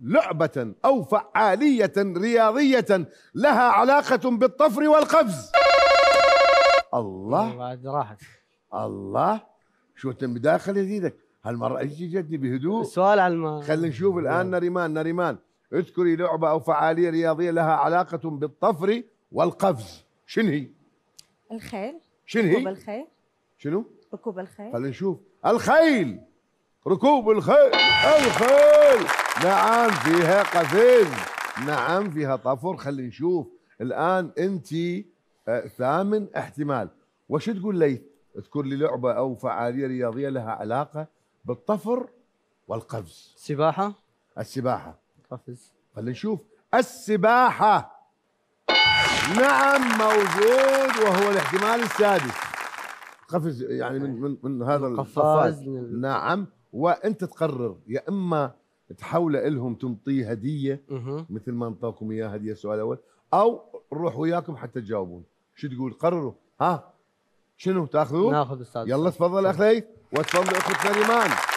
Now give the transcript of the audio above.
لعبة أو فعالية رياضية لها علاقة بالطفر والقفز الله بعد راحت الله شو تم داخل يزيدك هالمره اجي جتني بهدوء السؤال على الم... خلينا نشوف الان إيه. نريمان نريمان اذكري لعبه او فعاليه رياضيه لها علاقه بالطفر والقفز شنو هي؟ الخيل شنو هي؟ ركوب الخيل شنو؟ ركوب الخيل خلينا نشوف الخيل ركوب الخيل الخيل نعم فيها قفز نعم فيها طفر خلي نشوف الان انت آه، ثامن احتمال وش تقول لي اذكر لي لعبه او فعاليه رياضيه لها علاقه بالطفر والقفز سباحه السباحه قفز خلينا نشوف السباحه نعم موجود وهو الاحتمال السادس قفز يعني من من, من هذا القفاز نعم وانت تقرر يا اما تحوله لهم تنطيه هديه مثل ما انطاكم اياها هديه السؤال الاول او نروح وياكم حتى تجاوبون شو تقول قرروا ها شنو تاخذون ناخذ استاذ يلا تفضل اخ ليث وتفضل اخت نريمان